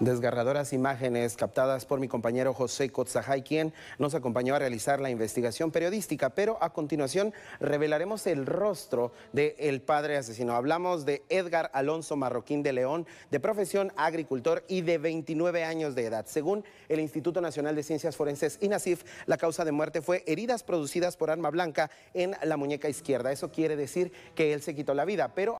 Desgarradoras imágenes captadas por mi compañero José Cotzajay, quien nos acompañó a realizar la investigación periodística, pero a continuación revelaremos el rostro del el padre asesino. Hablamos de Edgar Alonso Marroquín de León, de profesión agricultor y de 29 años de edad. Según el Instituto Nacional de Ciencias Forenses, y NACIF, la causa de muerte fue heridas producidas por arma blanca en la muñeca izquierda. Eso quiere decir que él se quitó la vida, pero